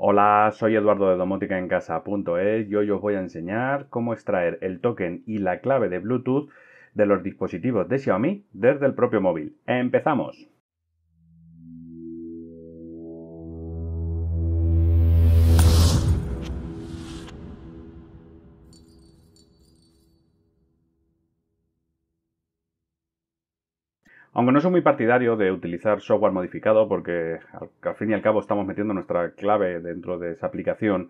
Hola, soy Eduardo de domóticaencasa.es y hoy os voy a enseñar cómo extraer el token y la clave de Bluetooth de los dispositivos de Xiaomi desde el propio móvil. ¡Empezamos! Aunque no soy muy partidario de utilizar software modificado porque al, fin y al cabo estamos metiendo nuestra clave dentro de esa aplicación,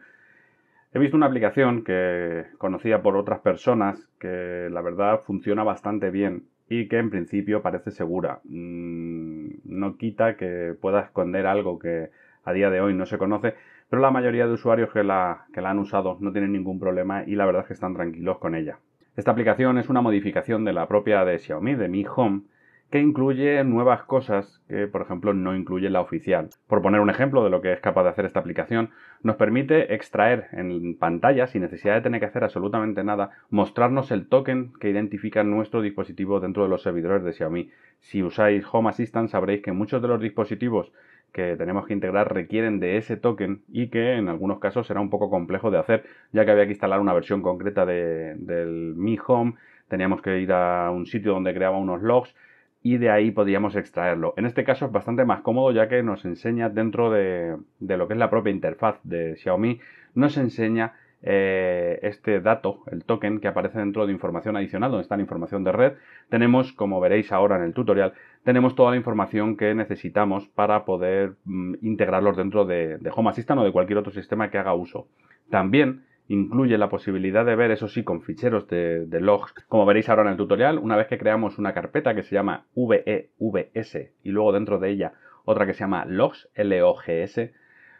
He visto una aplicación que conocía por otras personas que la verdad funciona bastante bien y que en principio parece segura. Mm, no quita que pueda esconder algo que a día de hoy no se conoce, pero la mayoría de usuarios que la, que la han usado no tienen ningún problema y la verdad es que están tranquilos con ella. Esta aplicación es una modificación de la propia de Xiaomi, de Mi Home, que incluye nuevas cosas que, por ejemplo, no incluye la oficial. Por poner un ejemplo de lo que es capaz de hacer esta aplicación, nos permite extraer en pantalla, sin necesidad de tener que hacer absolutamente nada, mostrarnos el token que identifica nuestro dispositivo dentro de los servidores de Xiaomi. Si usáis Home Assistant sabréis que muchos de los dispositivos que tenemos que integrar requieren de ese token y que en algunos casos será un poco complejo de hacer, ya que había que instalar una versión concreta de, del Mi Home, teníamos que ir a un sitio donde creaba unos logs, y de ahí podríamos extraerlo. En este caso es bastante más cómodo ya que nos enseña dentro de, lo que es la propia interfaz de Xiaomi, nos enseña eh, este dato, el token que aparece dentro de información adicional, donde está la información de red. Tenemos, como veréis ahora en el tutorial, tenemos toda la información que necesitamos para poder mm, integrarlos dentro de, de Home Assistant o de cualquier otro sistema que haga uso. También incluye la posibilidad de ver, eso sí, con ficheros de, logs. Como veréis ahora en el tutorial, una vez que creamos una carpeta que se llama VEVS y luego dentro de ella otra que se llama logs, l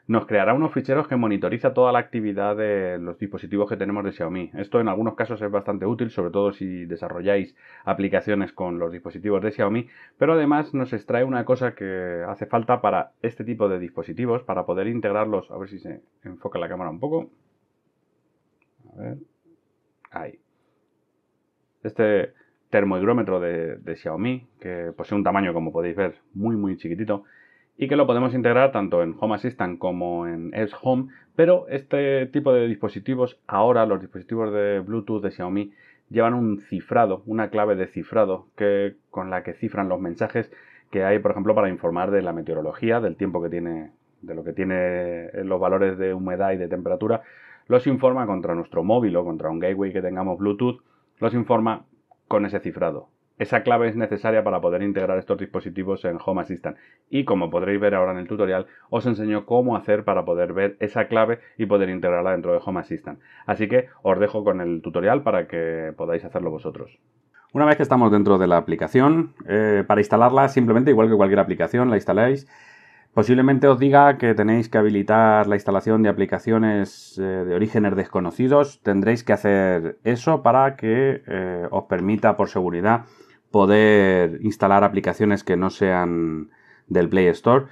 nos creará unos ficheros que monitoriza toda la actividad de los dispositivos que tenemos de Xiaomi. Esto en algunos casos es bastante útil, sobre todo si desarrolláis aplicaciones con los dispositivos de Xiaomi, pero además nos extrae una cosa que hace falta para este tipo de dispositivos, para poder integrarlos, a ver si se enfoca la cámara un poco, a ver. Ahí. Este termohigrómetro de, Xiaomi, que posee un tamaño, como podéis ver, muy muy chiquitito y que lo podemos integrar tanto en Home Assistant como en Edge Home, pero este tipo de dispositivos, ahora los dispositivos de Bluetooth de Xiaomi, llevan un cifrado, una clave de cifrado que, con la que cifran los mensajes que hay, por ejemplo, para informar de la meteorología, del tiempo que tiene, de lo que tiene eh, los valores de humedad y de temperatura, los informa contra nuestro móvil o contra un gateway que tengamos Bluetooth, los informa con ese cifrado. Esa clave es necesaria para poder integrar estos dispositivos en Home Assistant y como podréis ver ahora en el tutorial os enseño cómo hacer para poder ver esa clave y poder integrarla dentro de Home Assistant. Así que os dejo con el tutorial para que podáis hacerlo vosotros. Una vez que estamos dentro de la aplicación, eh, para instalarla simplemente igual que cualquier aplicación la instaláis Posiblemente os diga que tenéis que habilitar la instalación de aplicaciones eh, de orígenes desconocidos. Tendréis que hacer eso para que eh, os permita por seguridad poder instalar aplicaciones que no sean del Play Store.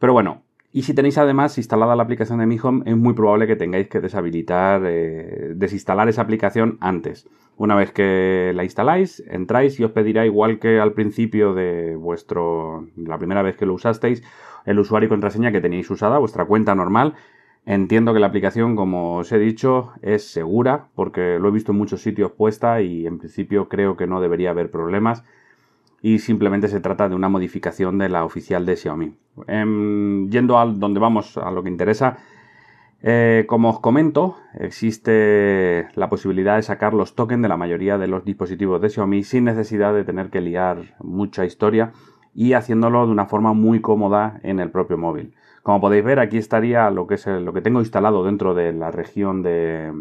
Pero bueno, y si tenéis además instalada la aplicación de Mi Home, es muy probable que tengáis que deshabilitar, eh, desinstalar esa aplicación antes. Una vez que la instaláis, entráis y os pedirá igual que al principio de vuestro, la primera vez que lo usasteis, el usuario y contraseña que tenéis usada, vuestra cuenta normal. Entiendo que la aplicación, como os he dicho, es segura porque lo he visto en muchos sitios puesta y en principio creo que no debería haber problemas y simplemente se trata de una modificación de la oficial de Xiaomi. Em, yendo a donde vamos, a lo que interesa, eh, como os comento, existe la posibilidad de sacar los tokens de la mayoría de los dispositivos de Xiaomi sin necesidad de tener que liar mucha historia y haciéndolo de una forma muy cómoda en el propio móvil. Como podéis ver, aquí estaría lo que, es lo que tengo instalado dentro de la región de,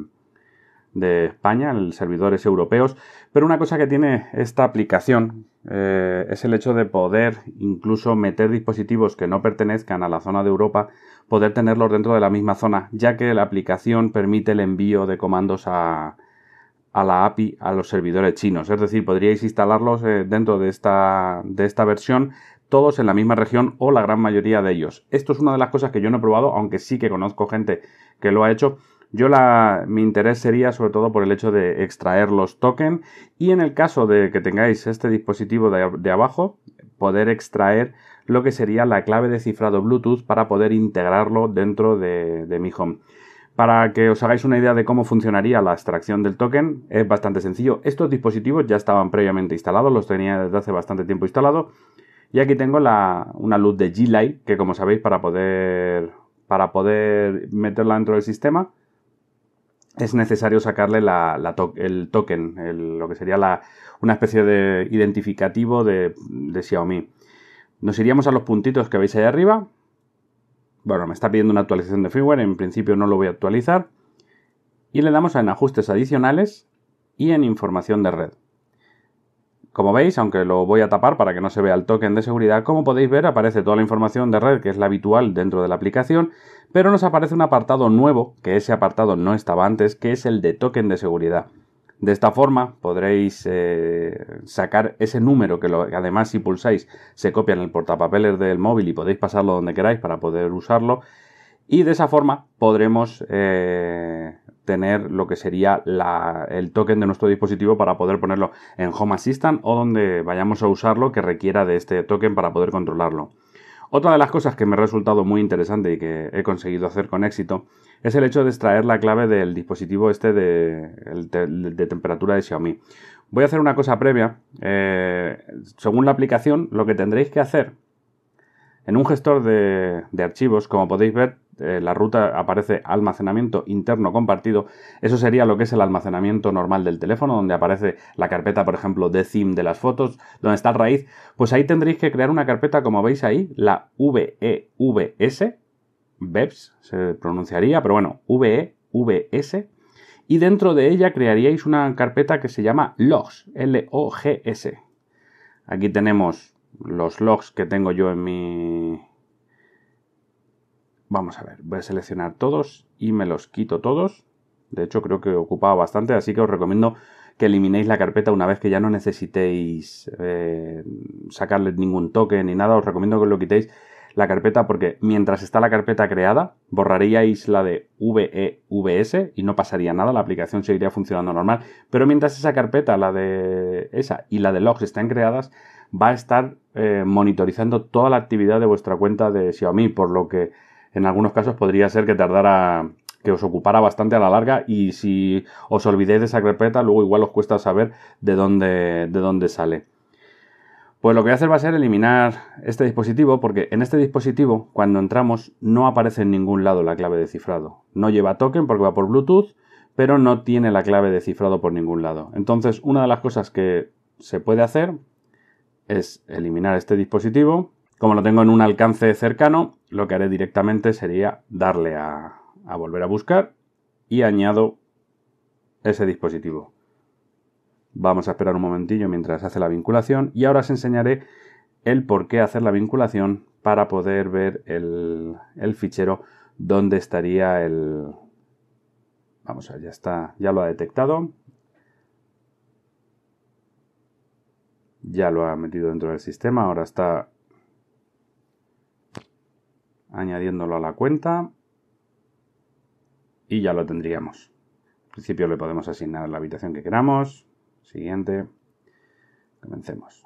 España, en servidores europeos. Pero una cosa que tiene esta aplicación eh, es el hecho de poder incluso meter dispositivos que no pertenezcan a la zona de Europa, poder tenerlos dentro de la misma zona, ya que la aplicación permite el envío de comandos a, a la API a los servidores chinos. Es decir, podríais instalarlos eh, dentro de esta, de esta versión todos en la misma región o la gran mayoría de ellos. Esto es una de las cosas que yo no he probado, aunque sí que conozco gente que lo ha hecho. Yo mi interés sería sobre todo por el hecho de extraer los tokens y en el caso de que tengáis este dispositivo de, abajo, poder extraer lo que sería la clave de cifrado Bluetooth para poder integrarlo dentro de, de mi home. Para que os hagáis una idea de cómo funcionaría la extracción del token, es bastante sencillo. Estos dispositivos ya estaban previamente instalados, los tenía desde hace bastante tiempo instalado. Y aquí tengo una luz de G-Light, que como sabéis, para poder, meterla dentro del sistema, es necesario sacarle el token, lo que sería una especie de identificativo de, de Xiaomi. Nos iríamos a los puntitos que veis ahí arriba, bueno, me está pidiendo una actualización de firmware, en principio no lo voy a actualizar. Y le damos en ajustes adicionales y en información de red. Como veis, aunque lo voy a tapar para que no se vea el token de seguridad, como podéis ver aparece toda la información de red que es la habitual dentro de la aplicación, pero nos aparece un apartado nuevo, que ese apartado no estaba antes, que es el de token de seguridad. De esta forma podréis eh, sacar ese número que, lo, además si pulsáis se copia en el portapapeles del móvil y podéis pasarlo donde queráis para poder usarlo. Y de esa forma podremos eh, tener lo que sería el token de nuestro dispositivo para poder ponerlo en Home Assistant o donde vayamos a usarlo que requiera de este token para poder controlarlo. Otra de las cosas que me ha resultado muy interesante y que he conseguido hacer con éxito es el hecho de extraer la clave del dispositivo este de, temperatura de Xiaomi. Voy a hacer una cosa previa. Eh, según la aplicación, lo que tendréis que hacer en un gestor de, archivos, como podéis ver, eh, la ruta aparece almacenamiento interno compartido. Eso sería lo que es el almacenamiento normal del teléfono, donde aparece la carpeta, por ejemplo, de CIM de las fotos, donde está la raíz. Pues ahí tendréis que crear una carpeta, como veis ahí, la VEVS, beps, se pronunciaría, pero bueno, VEVS. Y dentro de ella crearíais una carpeta que se llama logs, L-O-G-S. Aquí tenemos los logs que tengo yo en mi... Vamos a ver, voy a seleccionar todos y me los quito todos. De hecho, creo que ocupaba bastante, así que os recomiendo que eliminéis la carpeta una vez que ya no necesitéis eh, sacarle ningún toque ni nada. Os recomiendo que lo quitéis la carpeta porque mientras está la carpeta creada, borraríais la de VEVS y no pasaría nada, la aplicación seguiría funcionando normal. Pero mientras esa carpeta, la de esa y la de logs están creadas, va a estar eh, monitorizando toda la actividad de vuestra cuenta de Xiaomi, por lo que en algunos casos podría ser que tardara que os ocupara bastante a la larga y si os olvidéis de esa carpeta luego igual os cuesta saber de dónde, de dónde sale. Pues lo que voy a hacer va a ser eliminar este dispositivo porque en este dispositivo cuando entramos no aparece en ningún lado la clave de cifrado. No lleva token porque va por Bluetooth, pero no tiene la clave de cifrado por ningún lado. Entonces una de las cosas que se puede hacer es eliminar este dispositivo. Como lo tengo en un alcance cercano, lo que haré directamente sería darle a, volver a buscar y añado ese dispositivo. Vamos a esperar un momentillo mientras hace la vinculación y ahora os enseñaré el por qué hacer la vinculación para poder ver el, el fichero donde estaría el... Vamos a ver, ya está, ya lo ha detectado. ya lo ha metido dentro del sistema, ahora está añadiéndolo a la cuenta y ya lo tendríamos. En principio le podemos asignar la habitación que queramos. Siguiente. Comencemos.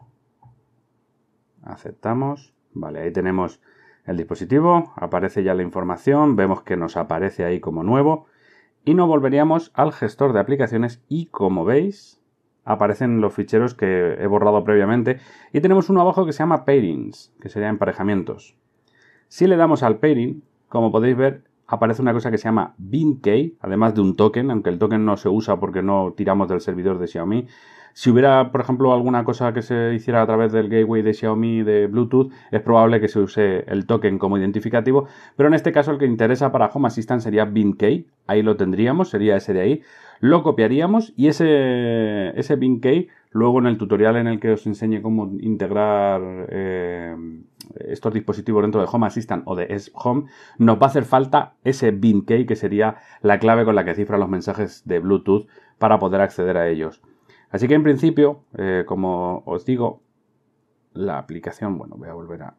Aceptamos. Vale, ahí tenemos el dispositivo. Aparece ya la información. Vemos que nos aparece ahí como nuevo. Y nos volveríamos al gestor de aplicaciones y como veis, aparecen los ficheros que he borrado previamente. Y tenemos uno abajo que se llama pairings, que sería emparejamientos. Si le damos al pairing, como podéis ver, aparece una cosa que se llama BeamKey, además de un token, aunque el token no se usa porque no tiramos del servidor de Xiaomi. Si hubiera, por ejemplo, alguna cosa que se hiciera a través del gateway de Xiaomi de Bluetooth, es probable que se use el token como identificativo, pero en este caso el que interesa para Home Assistant sería BeamKey, ahí lo tendríamos, sería ese de ahí, lo copiaríamos y ese, ese luego en el tutorial en el que os enseñe cómo integrar... Eh, estos dispositivos dentro de Home Assistant o de S Home, nos va a hacer falta ese BIN key que sería la clave con la que cifra los mensajes de Bluetooth para poder acceder a ellos. Así que en principio, eh, como os digo, la aplicación, bueno, voy a volver a...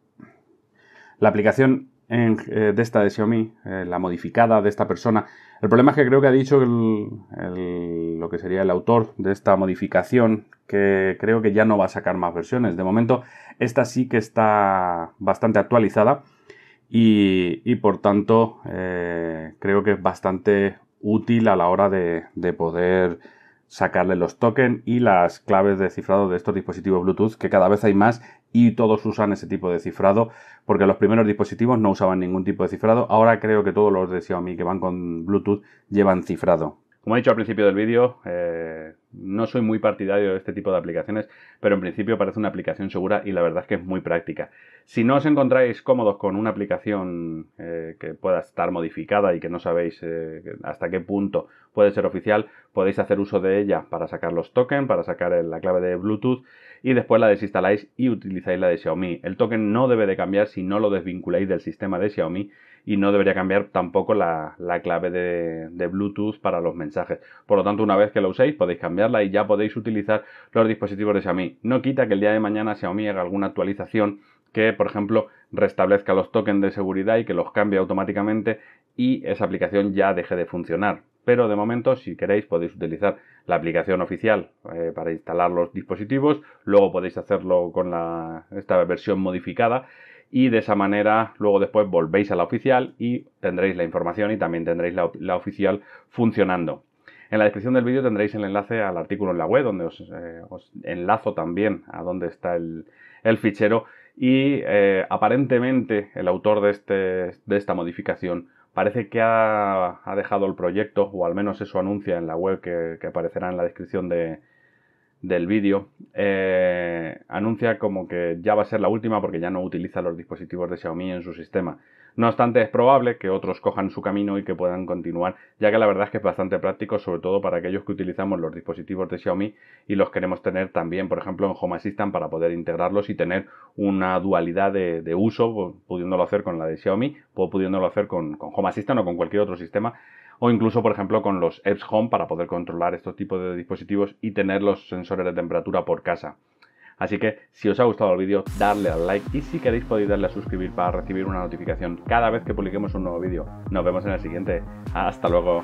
La aplicación eh, de esta de Xiaomi, eh, la modificada de esta persona. El problema es que creo que ha dicho lo que sería el autor de esta modificación, que creo que ya no va a sacar más versiones. De momento, esta sí que está bastante actualizada y, por tanto eh, creo que es bastante útil a la hora de poder sacarle los tokens y las claves de cifrado de estos dispositivos Bluetooth, que cada vez hay más y todos usan ese tipo de cifrado, porque los primeros dispositivos no usaban ningún tipo de cifrado. Ahora creo que todos los de Xiaomi que van con Bluetooth llevan cifrado. Como he dicho al principio del vídeo, eh, no soy muy partidario de este tipo de aplicaciones, pero en principio parece una aplicación segura y la verdad es que es muy práctica. Si no os encontráis cómodos con una aplicación eh, que pueda estar modificada y que no sabéis eh, hasta qué punto puede ser oficial, podéis hacer uso de ella para sacar los tokens, para sacar la clave de Bluetooth y después la desinstaláis y utilizáis la de Xiaomi. El token no debe de cambiar si no lo desvinculáis del sistema de Xiaomi y no debería cambiar tampoco la, la clave de, de, Bluetooth para los mensajes. Por lo tanto, una vez que lo uséis, podéis cambiarla y ya podéis utilizar los dispositivos de Xiaomi. No quita que el día de mañana Xiaomi haga alguna actualización que, por ejemplo, restablezca los tokens de seguridad y que los cambie automáticamente y esa aplicación ya deje de funcionar. Pero de momento, si queréis, podéis utilizar la aplicación oficial eh, para instalar los dispositivos, luego podéis hacerlo con esta versión modificada y de esa manera luego después volvéis a la oficial y tendréis la información y también tendréis la, oficial funcionando. En la descripción del vídeo tendréis el enlace al artículo en la web donde os, eh, enlazo también a dónde está el fichero y eh, aparentemente el autor este, de, esta modificación parece que ha, dejado el proyecto, o al menos eso anuncia en la web que, aparecerá en la descripción del vídeo, eh, anuncia como que ya va a ser la última porque ya no utiliza los dispositivos de Xiaomi en su sistema. No obstante, es probable que otros cojan su camino y que puedan continuar, ya que la verdad es que es bastante práctico, sobre todo para aquellos que utilizamos los dispositivos de Xiaomi y los queremos tener también, por ejemplo, en Home Assistant para poder integrarlos y tener una dualidad de, uso, pudiéndolo hacer con la de Xiaomi, o pudiéndolo hacer con, con Home Assistant o con cualquier otro sistema o incluso, por ejemplo, con los apps Home para poder controlar estos tipos de dispositivos y tener los sensores de temperatura por casa. Así que si os ha gustado el vídeo, darle al like y si queréis podéis darle a suscribir para recibir una notificación cada vez que publiquemos un nuevo vídeo. Nos vemos en el siguiente. Hasta luego.